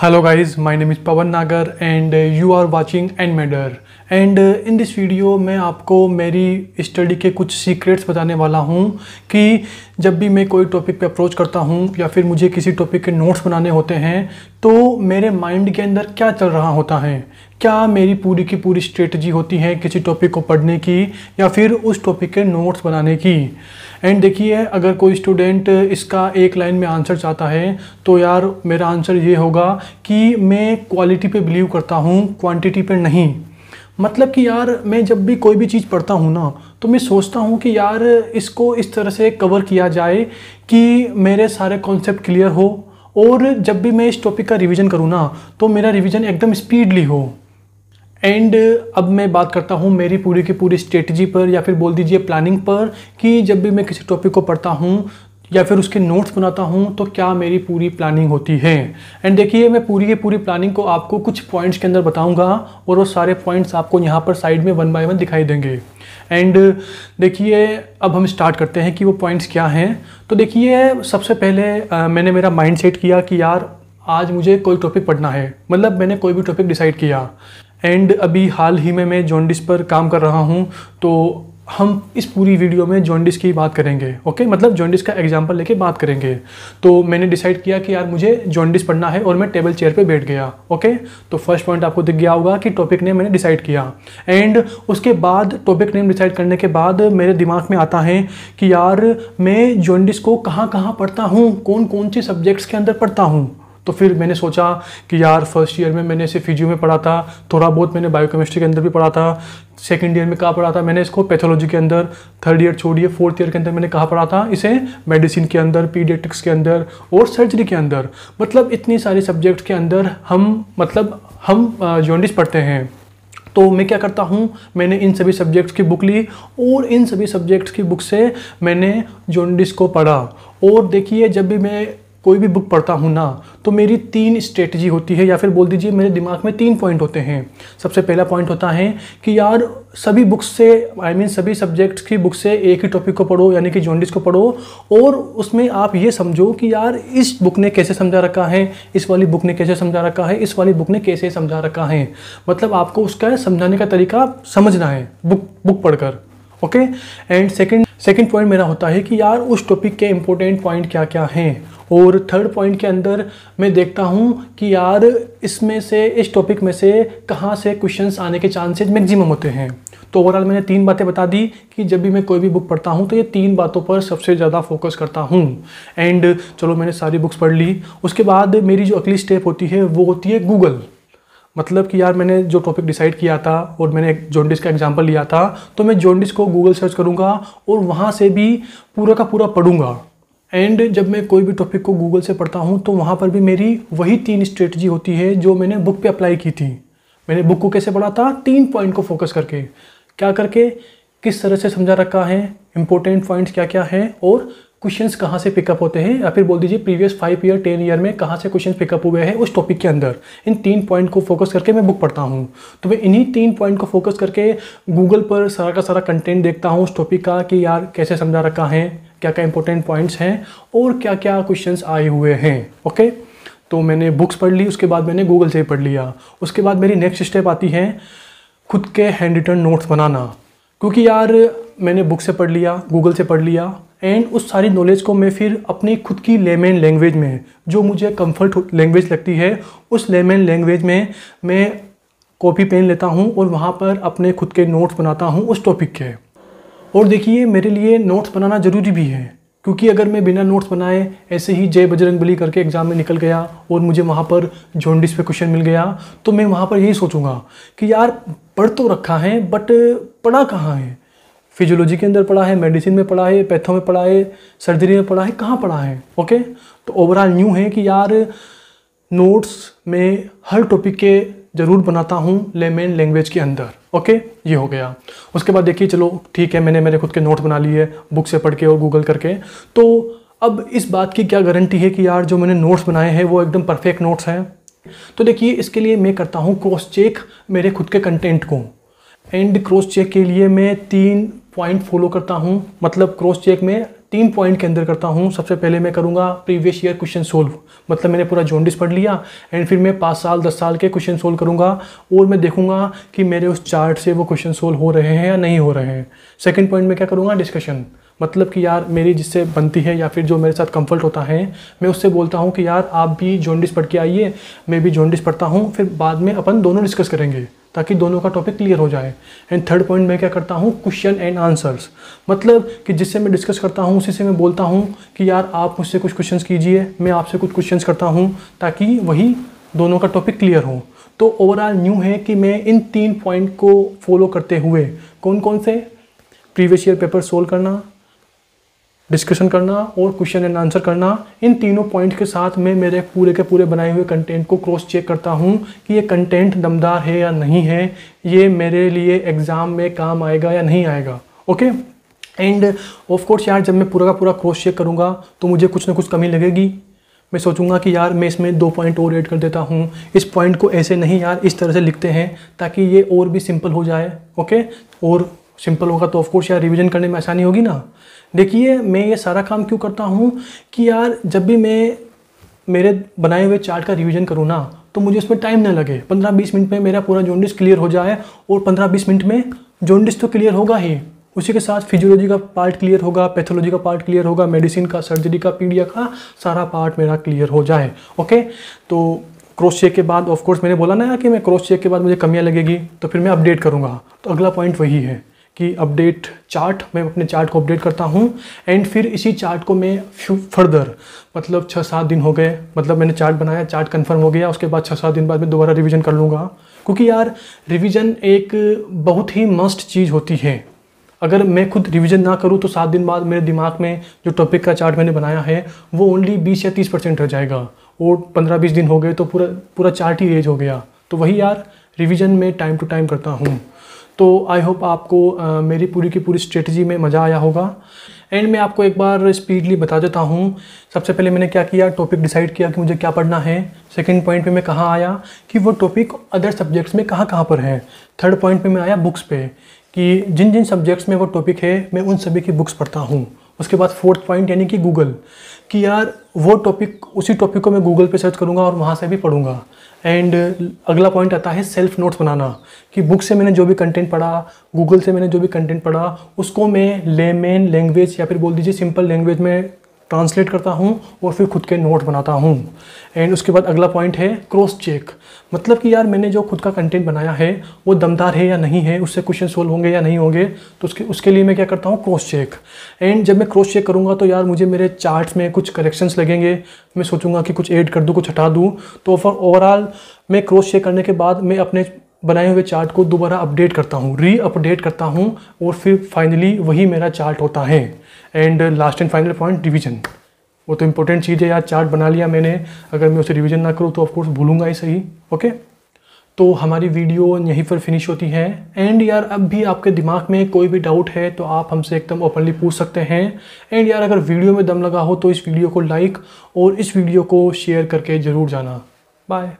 Hello guys, my name is Pavan Nagar and uh, you are watching NMEDER and in this video मैं आपको मेरी study के कुछ secrets बताने वाला हूँ कि जब भी मैं कोई टॉपिक पे अप्रोच करता हूँ या फिर मुझे किसी टॉपिक के नोट्स बनाने होते हैं तो मेरे माइंड के अंदर क्या चल रहा होता है क्या मेरी पूरी की पूरी स्ट्रेटजी होती है किसी टॉपिक को पढ़ने की या फिर उस टॉपिक के नोट्स बनाने की एंड देखिए अगर कोई स्टूडेंट इसका एक लाइन में आंसर चाहता है तो यार मेरा आंसर ये होगा कि मैं क्वालिटी पे बिलीव करता हूँ क्वांटिटी पे नहीं मतलब कि यार मैं जब भी कोई भी चीज़ पढ़ता हूँ ना तो मैं सोचता हूँ कि यार इसको इस तरह से कवर किया जाए कि मेरे सारे कॉन्सेप्ट क्लियर हो और जब भी मैं इस टॉपिक का रिवीजन करूँ ना तो मेरा रिवीजन एकदम स्पीडली हो एंड uh, अब मैं बात करता हूँ मेरी पूरी की पूरी स्ट्रेटजी पर या फिर बोल दीजिए प्लानिंग पर कि जब भी मैं किसी टॉपिक को पढ़ता हूँ या फिर उसके नोट्स बनाता हूँ तो क्या मेरी पूरी प्लानिंग होती है एंड देखिए मैं पूरी की पूरी प्लानिंग को आपको कुछ पॉइंट्स के अंदर बताऊँगा और वो सारे पॉइंट्स आपको यहाँ पर साइड में वन बाय वन दिखाई देंगे एंड uh, देखिए अब हम स्टार्ट करते हैं कि वो पॉइंट्स क्या हैं तो देखिए सबसे पहले आ, uh, मैंने मेरा माइंड सेट किया कि यार आज मुझे कोई टॉपिक पढ़ना है मतलब मैंने कोई भी टॉपिक डिसाइड किया एंड अभी हाल ही में मैं जॉन्डिस पर काम कर रहा हूँ तो हम इस पूरी वीडियो में जॉन्डिस की बात करेंगे ओके मतलब जॉन्डिस का एग्जाम्पल लेके बात करेंगे तो मैंने डिसाइड किया कि यार मुझे जॉन्डिस पढ़ना है और मैं टेबल चेयर पे बैठ गया ओके तो फर्स्ट पॉइंट आपको दिख गया होगा कि टॉपिक नेम मैंने डिसाइड किया एंड उसके बाद टॉपिक नेम डिसाइड करने के बाद मेरे दिमाग में आता है कि यार मैं जॉन्डिस को कहाँ कहाँ पढ़ता हूँ कौन कौन से सब्जेक्ट्स के अंदर पढ़ता हूँ तो फिर मैंने सोचा कि यार फर्स्ट ईयर में मैंने इसे फिजियो में पढ़ा था थोड़ा बहुत मैंने बायोकेमिस्ट्री के अंदर भी पढ़ा था सेकेंड ईयर में कहाँ पढ़ा था मैंने इसको पैथोलॉजी के अंदर थर्ड ईयर छोड़िए फोर्थ ईयर के अंदर मैंने कहाँ पढ़ा था इसे मेडिसिन के अंदर पीडियाट्रिक्स के अंदर और सर्जरी के अंदर मतलब इतनी सारी सब्जेक्ट के अंदर हम मतलब हम जॉन्डिस पढ़ते हैं तो मैं क्या करता हूँ मैंने इन सभी सब्जेक्ट्स की बुक ली और इन सभी सब्जेक्ट्स की बुक से मैंने जॉन्डिस को पढ़ा और देखिए जब भी मैं कोई भी बुक पढ़ता हूँ ना तो मेरी तीन स्ट्रेटजी होती है या फिर बोल दीजिए मेरे दिमाग में तीन पॉइंट होते हैं सबसे पहला पॉइंट होता है कि यार सभी बुक्स से आई I मीन mean, सभी सब्जेक्ट्स की बुक से एक ही टॉपिक को पढ़ो यानी कि जॉन्डिस को पढ़ो और उसमें आप ये समझो कि यार इस बुक ने कैसे समझा रखा है इस वाली बुक ने कैसे समझा रखा है इस वाली बुक ने कैसे समझा रखा है मतलब आपको उसका समझाने का तरीका समझना है बुक बुक पढ़कर okay and second second point मेरा होता है कि यार उस टॉपिक के इंपॉर्टेंट पॉइंट क्या क्या हैं और थर्ड पॉइंट के अंदर मैं देखता हूँ कि यार इसमें से इस टॉपिक में से कहाँ से क्वेश्चंस आने के चांसेस मैक्सिमम होते हैं तो ओवरऑल मैंने तीन बातें बता दी कि जब भी मैं कोई भी बुक पढ़ता हूँ तो ये तीन बातों पर सबसे ज़्यादा फोकस करता हूँ एंड चलो मैंने सारी बुक्स पढ़ ली उसके बाद मेरी जो अगली स्टेप होती है वो होती है गूगल मतलब कि यार मैंने जो टॉपिक डिसाइड किया था और मैंने एक जोंडिस का एग्जाम्पल लिया था तो मैं जोंडिस को गूगल सर्च करूँगा और वहाँ से भी पूरा का पूरा पढ़ूँगा एंड जब मैं कोई भी टॉपिक को गूगल से पढ़ता हूँ तो वहाँ पर भी मेरी वही तीन स्ट्रेटजी होती है जो मैंने बुक पे अप्लाई की थी मैंने बुक को कैसे पढ़ा था तीन पॉइंट को फोकस करके क्या करके किस तरह से समझा रखा है इंपॉर्टेंट पॉइंट्स क्या क्या हैं और क्वेश्चन कहाँ से पिकअप होते हैं या फिर बोल दीजिए previous five year ten year में कहाँ से क्वेश्चन पिकअप हुए हैं उस टॉपिक के अंदर इन तीन पॉइंट को फोकस करके मैं बुक पढ़ता हूँ तो मैं इन्हीं तीन पॉइंट को फोकस करके गूगल पर सारा का सारा कंटेंट देखता हूँ उस टॉपिक का कि यार कैसे समझा रखा है क्या क्या इंपॉर्टेंट पॉइंट्स हैं और क्या क्या क्वेश्चन आए हुए हैं ओके तो मैंने बुक्स पढ़ ली उसके बाद मैंने गूगल से ही पढ़ लिया उसके बाद मेरी नेक्स्ट स्टेप आती है खुद के हैंड रिटर्न नोट्स बनाना क्योंकि यार मैंने बुक से पढ़ लिया गूगल से पढ़ लिया एंड उस सारी नॉलेज को मैं फिर अपनी खुद की लेमेन लैंग्वेज में जो मुझे कंफर्ट लैंग्वेज लगती है उस लेमेन लैंग्वेज में मैं कॉपी पेन लेता हूँ और वहाँ पर अपने खुद के नोट्स बनाता हूँ उस टॉपिक के और देखिए मेरे लिए नोट्स बनाना ज़रूरी भी है क्योंकि अगर मैं बिना नोट्स बनाए ऐसे ही जय बजरंग बली करके एग्ज़ाम में निकल गया और मुझे वहाँ पर जॉन्डिस पे क्वेश्चन मिल गया तो मैं वहाँ पर यही सोचूंगा कि यार पढ़ तो रखा है बट पढ़ा कहाँ है फिजियोलॉजी के अंदर पढ़ा है मेडिसिन में पढ़ा है पैथो में पढ़ा है सर्जरी में पढ़ा है कहाँ पढ़ा है ओके तो ओवरऑल यूँ है कि यार नोट्स में हर टॉपिक के ज़रूर बनाता हूँ लेमेन लैंग्वेज के अंदर ओके ये हो गया उसके बाद देखिए चलो ठीक है मैंने मेरे खुद के नोट बना लिए बुक से पढ़ के और गूगल करके तो अब इस बात की क्या गारंटी है कि यार जो मैंने नोट्स बनाए हैं वो एकदम परफेक्ट नोट्स हैं तो देखिए इसके लिए मैं करता हूँ क्रॉस चेक मेरे खुद के कंटेंट को एंड क्रॉस चेक के लिए मैं तीन पॉइंट फॉलो करता हूँ मतलब क्रॉस चेक में तीन पॉइंट के अंदर करता हूँ सबसे पहले मैं करूँगा प्रीवियस ईयर क्वेश्चन सोल्व मतलब मैंने पूरा जॉन्डिस पढ़ लिया एंड फिर मैं पाँच साल दस साल के क्वेश्चन सोल्व करूँगा और मैं देखूँगा कि मेरे उस चार्ट से वो क्वेश्चन सोल्व हो रहे हैं या नहीं हो रहे हैं सेकेंड पॉइंट में क्या करूँगा डिस्कशन मतलब कि यार मेरी जिससे बनती है या फिर जो मेरे साथ कंफर्ट होता है मैं उससे बोलता हूँ कि यार आप भी जॉन्डिस पढ़ के आइए मैं भी जॉन्डिस पढ़ता हूँ फिर बाद में अपन दोनों डिस्कस करेंगे ताकि दोनों का टॉपिक क्लियर हो जाए एंड थर्ड पॉइंट मैं क्या करता हूँ क्वेश्चन एंड आंसर्स मतलब कि जिससे मैं डिस्कस करता हूँ उसी से मैं बोलता हूँ कि यार आप मुझसे कुछ क्वेश्चन कीजिए मैं आपसे कुछ क्वेश्चन करता हूँ ताकि वही दोनों का टॉपिक क्लियर हो तो ओवरऑल न्यू है कि मैं इन तीन पॉइंट को फॉलो करते हुए कौन कौन से प्रीवियस ईयर पेपर सोल्व करना डिस्कशन करना और क्वेश्चन एंड आंसर करना इन तीनों पॉइंट के साथ मैं मेरे पूरे के पूरे बनाए हुए कंटेंट को क्रॉस चेक करता हूँ कि ये कंटेंट दमदार है या नहीं है ये मेरे लिए एग्ज़ाम में काम आएगा या नहीं आएगा ओके एंड ऑफ कोर्स यार जब मैं पूरा का पूरा क्रॉस चेक करूँगा तो मुझे कुछ ना कुछ कमी लगेगी मैं सोचूंगा कि यार मैं इसमें दो पॉइंट और ऐड कर देता हूँ इस पॉइंट को ऐसे नहीं यार इस तरह से लिखते हैं ताकि ये और भी सिंपल हो जाए ओके और सिंपल होगा तो ऑफकोर्स यार रिविज़न करने में आसानी होगी ना देखिए मैं ये सारा काम क्यों करता हूँ कि यार जब भी मैं मेरे बनाए हुए चार्ट का रिवीजन करूँ ना तो मुझे उसमें टाइम ना लगे पंद्रह बीस मिनट में मेरा पूरा जॉन्डिस क्लियर हो जाए और पंद्रह बीस मिनट में जोंडिस तो क्लियर होगा ही उसी के साथ फिजियोलॉजी का पार्ट क्लियर होगा पैथोलॉजी का पार्ट क्लियर होगा मेडिसिन का सर्जरी का पीडिया का सारा पार्ट मेरा क्लियर हो जाए ओके तो क्रॉस चेक के बाद ऑफ कोर्स मैंने बोला ना कि मैं क्रॉस चेक के बाद मुझे कमियाँ लगेगी तो फिर मैं अपडेट करूँगा तो अगला पॉइंट वही है कि अपडेट चार्ट मैं अपने चार्ट को अपडेट करता हूँ एंड फिर इसी चार्ट को मैं फ्यू फर्दर मतलब छः सात दिन हो गए मतलब मैंने चार्ट बनाया चार्ट कंफर्म हो गया उसके बाद छः सात दिन बाद मैं दोबारा रिवीजन कर लूँगा क्योंकि यार रिवीजन एक बहुत ही मस्ट चीज़ होती है अगर मैं खुद रिवीजन ना करूँ तो सात दिन बाद मेरे दिमाग में जो टॉपिक का चार्ट मैंने बनाया है वो ओनली बीस या तीस परसेंट रह जाएगा और पंद्रह बीस दिन हो गए तो पूरा पूरा चार्ट ही एज हो गया तो वही यार रिवीजन में टाइम टू टाइम करता हूँ तो आई होप आपको आ, मेरी पूरी की पूरी स्ट्रेटजी में मज़ा आया होगा एंड मैं आपको एक बार स्पीडली बता देता हूँ सबसे पहले मैंने क्या किया टॉपिक डिसाइड किया कि मुझे क्या पढ़ना है सेकंड पॉइंट पे मैं कहाँ आया कि वो टॉपिक अदर सब्जेक्ट्स में कहाँ कहाँ पर है थर्ड पॉइंट पे मैं आया बुक्स पे कि जिन जिन सब्जेक्ट्स में वो टॉपिक है मैं उन सभी की बुक्स पढ़ता हूँ उसके बाद फोर्थ पॉइंट यानी कि गूगल कि यार वो टॉपिक उसी टॉपिक को मैं गूगल पे सर्च करूँगा और वहाँ से भी पढ़ूँगा एंड अगला पॉइंट आता है सेल्फ नोट्स बनाना कि बुक से मैंने जो भी कंटेंट पढ़ा गूगल से मैंने जो भी कंटेंट पढ़ा उसको मैं लेमेन लैंग्वेज या फिर बोल दीजिए सिंपल लैंग्वेज में ट्रांसलेट करता हूँ और फिर खुद के नोट बनाता हूँ एंड उसके बाद अगला पॉइंट है क्रॉस चेक मतलब कि यार मैंने जो खुद का कंटेंट बनाया है वो दमदार है या नहीं है उससे क्वेश्चन सोल्व होंगे या नहीं होंगे तो उसके उसके लिए मैं क्या करता हूँ क्रॉस चेक एंड जब मैं क्रॉस चेक करूँगा तो यार मुझे मेरे चार्ट में कुछ करेक्शंस लगेंगे मैं सोचूंगा कि कुछ ऐड कर दूँ कुछ हटा दूँ तो फॉर ओवरऑल मैं क्रॉस चेक करने के बाद मैं अपने बनाए हुए चार्ट को दोबारा अपडेट करता हूँ री अपडेट करता हूँ और फिर फाइनली वही मेरा चार्ट होता है and last and final point revision वो तो इंपॉर्टेंट चीज़ है यार चार्ट बना लिया मैंने अगर मैं उसे रिविजन ना करूँ तो ऑफकोर्स भूलूंगा ही सही ओके तो हमारी वीडियो यहीं पर फिनिश होती है एंड यार अब भी आपके दिमाग में कोई भी डाउट है तो आप हमसे एकदम ओपनली पूछ सकते हैं एंड यार अगर वीडियो में दम लगा हो तो इस वीडियो को लाइक और इस वीडियो को शेयर करके ज़रूर जाना बाय